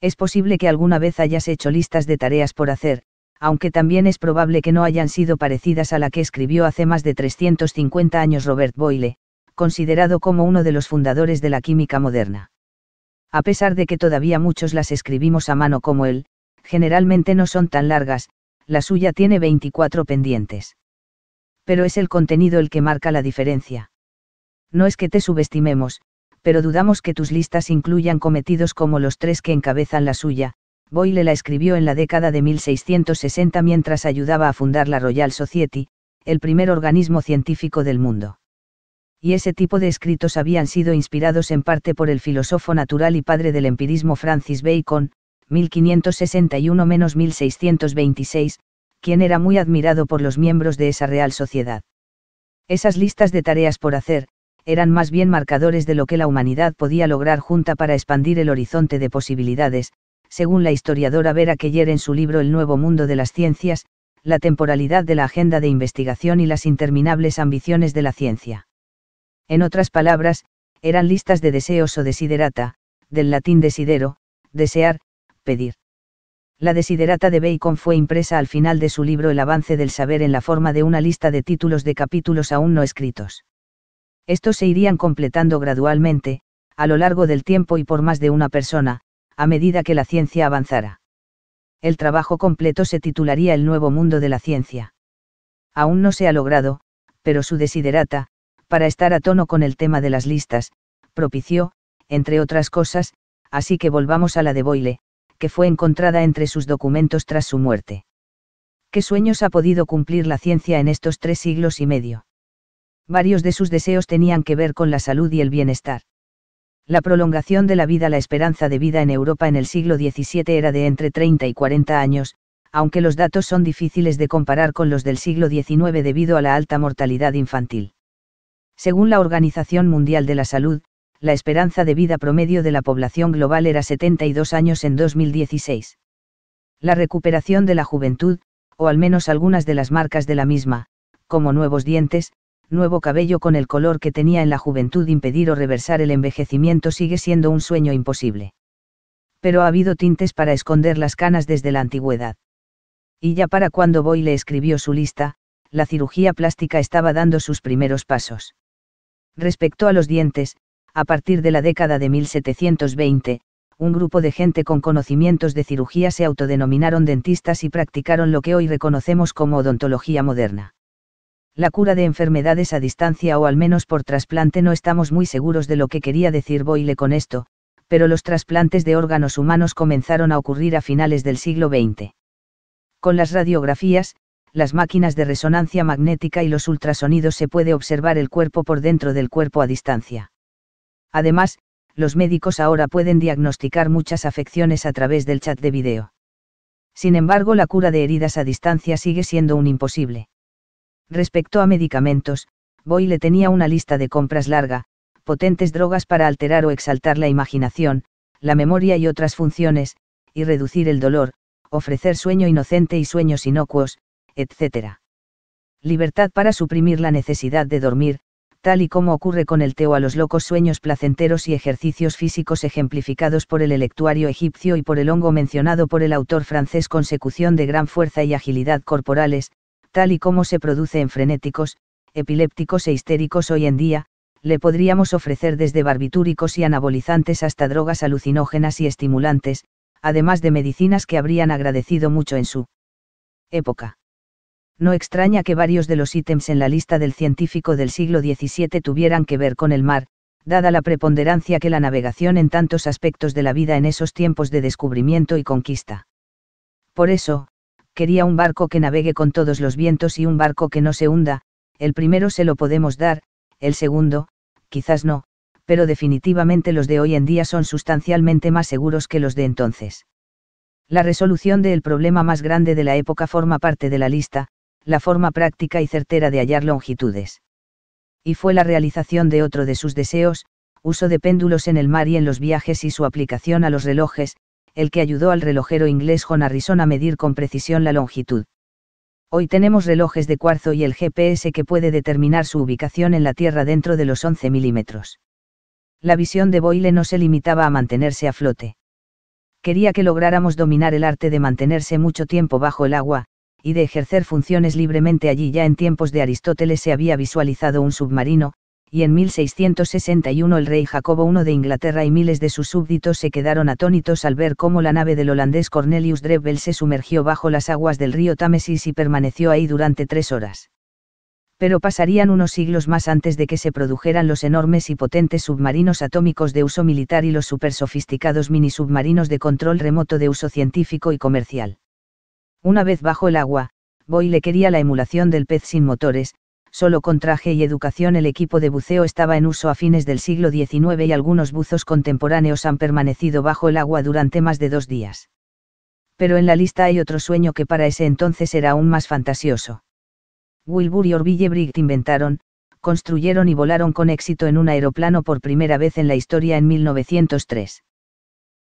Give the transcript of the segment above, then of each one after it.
Es posible que alguna vez hayas hecho listas de tareas por hacer, aunque también es probable que no hayan sido parecidas a la que escribió hace más de 350 años Robert Boyle, considerado como uno de los fundadores de la química moderna. A pesar de que todavía muchos las escribimos a mano como él, generalmente no son tan largas, la suya tiene 24 pendientes. Pero es el contenido el que marca la diferencia. No es que te subestimemos, pero dudamos que tus listas incluyan cometidos como los tres que encabezan la suya. Boyle la escribió en la década de 1660 mientras ayudaba a fundar la Royal Society, el primer organismo científico del mundo. Y ese tipo de escritos habían sido inspirados en parte por el filósofo natural y padre del empirismo Francis Bacon, 1561-1626, quien era muy admirado por los miembros de esa real sociedad. Esas listas de tareas por hacer, eran más bien marcadores de lo que la humanidad podía lograr junta para expandir el horizonte de posibilidades, según la historiadora Vera Keller en su libro El nuevo mundo de las ciencias, la temporalidad de la agenda de investigación y las interminables ambiciones de la ciencia. En otras palabras, eran listas de deseos o desiderata, del latín desidero, desear, pedir. La desiderata de Bacon fue impresa al final de su libro El avance del saber en la forma de una lista de títulos de capítulos aún no escritos. Estos se irían completando gradualmente, a lo largo del tiempo y por más de una persona, a medida que la ciencia avanzara. El trabajo completo se titularía El nuevo mundo de la ciencia. Aún no se ha logrado, pero su desiderata, para estar a tono con el tema de las listas, propició, entre otras cosas, así que volvamos a la de Boyle, que fue encontrada entre sus documentos tras su muerte. ¿Qué sueños ha podido cumplir la ciencia en estos tres siglos y medio? Varios de sus deseos tenían que ver con la salud y el bienestar. La prolongación de la vida La esperanza de vida en Europa en el siglo XVII era de entre 30 y 40 años, aunque los datos son difíciles de comparar con los del siglo XIX debido a la alta mortalidad infantil. Según la Organización Mundial de la Salud, la esperanza de vida promedio de la población global era 72 años en 2016. La recuperación de la juventud, o al menos algunas de las marcas de la misma, como nuevos dientes, nuevo cabello con el color que tenía en la juventud impedir o reversar el envejecimiento sigue siendo un sueño imposible. Pero ha habido tintes para esconder las canas desde la antigüedad. Y ya para cuando Boyle escribió su lista, la cirugía plástica estaba dando sus primeros pasos. Respecto a los dientes, a partir de la década de 1720, un grupo de gente con conocimientos de cirugía se autodenominaron dentistas y practicaron lo que hoy reconocemos como odontología moderna la cura de enfermedades a distancia o al menos por trasplante no estamos muy seguros de lo que quería decir Boyle con esto, pero los trasplantes de órganos humanos comenzaron a ocurrir a finales del siglo XX. Con las radiografías, las máquinas de resonancia magnética y los ultrasonidos se puede observar el cuerpo por dentro del cuerpo a distancia. Además, los médicos ahora pueden diagnosticar muchas afecciones a través del chat de video. Sin embargo, la cura de heridas a distancia sigue siendo un imposible. Respecto a medicamentos, Boyle tenía una lista de compras larga, potentes drogas para alterar o exaltar la imaginación, la memoria y otras funciones, y reducir el dolor, ofrecer sueño inocente y sueños inocuos, etc. Libertad para suprimir la necesidad de dormir, tal y como ocurre con el teo a los locos sueños placenteros y ejercicios físicos ejemplificados por el electuario egipcio y por el hongo mencionado por el autor francés consecución de gran fuerza y agilidad corporales, tal y cómo se produce en frenéticos, epilépticos e histéricos hoy en día, le podríamos ofrecer desde barbitúricos y anabolizantes hasta drogas alucinógenas y estimulantes, además de medicinas que habrían agradecido mucho en su época. No extraña que varios de los ítems en la lista del científico del siglo XVII tuvieran que ver con el mar, dada la preponderancia que la navegación en tantos aspectos de la vida en esos tiempos de descubrimiento y conquista. Por eso, quería un barco que navegue con todos los vientos y un barco que no se hunda, el primero se lo podemos dar, el segundo, quizás no, pero definitivamente los de hoy en día son sustancialmente más seguros que los de entonces. La resolución del problema más grande de la época forma parte de la lista, la forma práctica y certera de hallar longitudes. Y fue la realización de otro de sus deseos, uso de péndulos en el mar y en los viajes y su aplicación a los relojes, el que ayudó al relojero inglés John Harrison a medir con precisión la longitud. Hoy tenemos relojes de cuarzo y el GPS que puede determinar su ubicación en la Tierra dentro de los 11 milímetros. La visión de Boyle no se limitaba a mantenerse a flote. Quería que lográramos dominar el arte de mantenerse mucho tiempo bajo el agua, y de ejercer funciones libremente allí ya en tiempos de Aristóteles se había visualizado un submarino, y en 1661 el rey Jacobo I de Inglaterra y miles de sus súbditos se quedaron atónitos al ver cómo la nave del holandés Cornelius Drebbel se sumergió bajo las aguas del río Támesis y permaneció ahí durante tres horas. Pero pasarían unos siglos más antes de que se produjeran los enormes y potentes submarinos atómicos de uso militar y los supersofisticados minisubmarinos de control remoto de uso científico y comercial. Una vez bajo el agua, Boyle quería la emulación del pez sin motores, Solo con traje y educación el equipo de buceo estaba en uso a fines del siglo XIX y algunos buzos contemporáneos han permanecido bajo el agua durante más de dos días. Pero en la lista hay otro sueño que para ese entonces era aún más fantasioso. Wilbur y Orville Briggs inventaron, construyeron y volaron con éxito en un aeroplano por primera vez en la historia en 1903.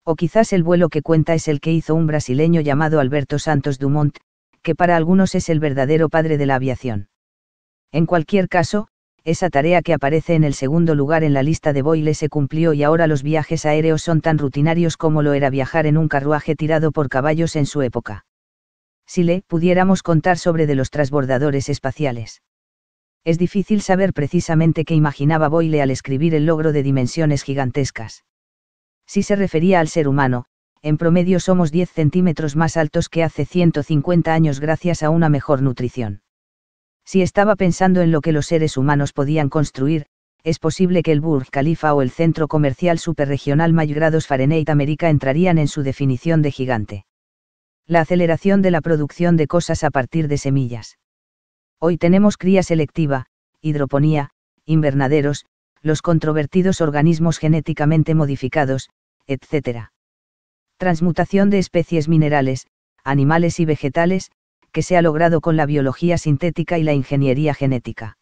O quizás el vuelo que cuenta es el que hizo un brasileño llamado Alberto Santos Dumont, que para algunos es el verdadero padre de la aviación. En cualquier caso, esa tarea que aparece en el segundo lugar en la lista de Boyle se cumplió y ahora los viajes aéreos son tan rutinarios como lo era viajar en un carruaje tirado por caballos en su época. Si le pudiéramos contar sobre de los transbordadores espaciales. Es difícil saber precisamente qué imaginaba Boyle al escribir el logro de dimensiones gigantescas. Si se refería al ser humano, en promedio somos 10 centímetros más altos que hace 150 años gracias a una mejor nutrición si estaba pensando en lo que los seres humanos podían construir, es posible que el Burj Khalifa o el centro comercial superregional Maygrados Fahrenheit América entrarían en su definición de gigante. La aceleración de la producción de cosas a partir de semillas. Hoy tenemos cría selectiva, hidroponía, invernaderos, los controvertidos organismos genéticamente modificados, etc. Transmutación de especies minerales, animales y vegetales, que se ha logrado con la biología sintética y la ingeniería genética.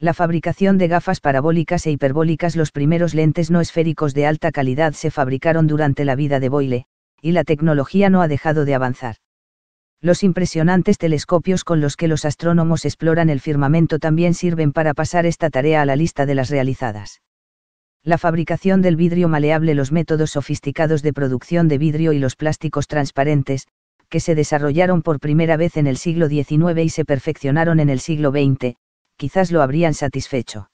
La fabricación de gafas parabólicas e hiperbólicas Los primeros lentes no esféricos de alta calidad se fabricaron durante la vida de Boyle, y la tecnología no ha dejado de avanzar. Los impresionantes telescopios con los que los astrónomos exploran el firmamento también sirven para pasar esta tarea a la lista de las realizadas. La fabricación del vidrio maleable, los métodos sofisticados de producción de vidrio y los plásticos transparentes, que se desarrollaron por primera vez en el siglo XIX y se perfeccionaron en el siglo XX, quizás lo habrían satisfecho.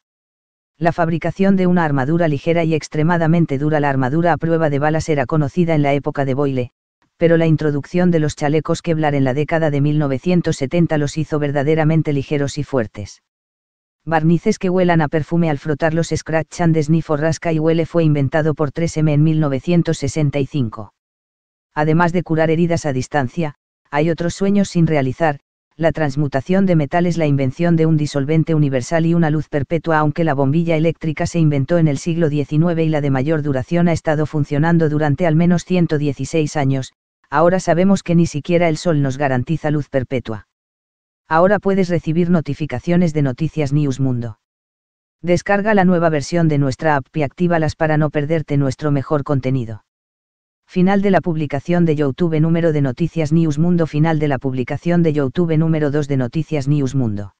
La fabricación de una armadura ligera y extremadamente dura, la armadura a prueba de balas era conocida en la época de Boyle, pero la introducción de los chalecos Kevlar en la década de 1970 los hizo verdaderamente ligeros y fuertes. Barnices que huelan a perfume al frotarlos Scratch and Sniff o Rasca y Huele fue inventado por 3M en 1965 además de curar heridas a distancia, hay otros sueños sin realizar, la transmutación de metales, la invención de un disolvente universal y una luz perpetua, aunque la bombilla eléctrica se inventó en el siglo XIX y la de mayor duración ha estado funcionando durante al menos 116 años, ahora sabemos que ni siquiera el sol nos garantiza luz perpetua. Ahora puedes recibir notificaciones de Noticias News Mundo. Descarga la nueva versión de nuestra app y actívalas para no perderte nuestro mejor contenido. Final de la publicación de YouTube número de Noticias News Mundo Final de la publicación de YouTube número 2 de Noticias News Mundo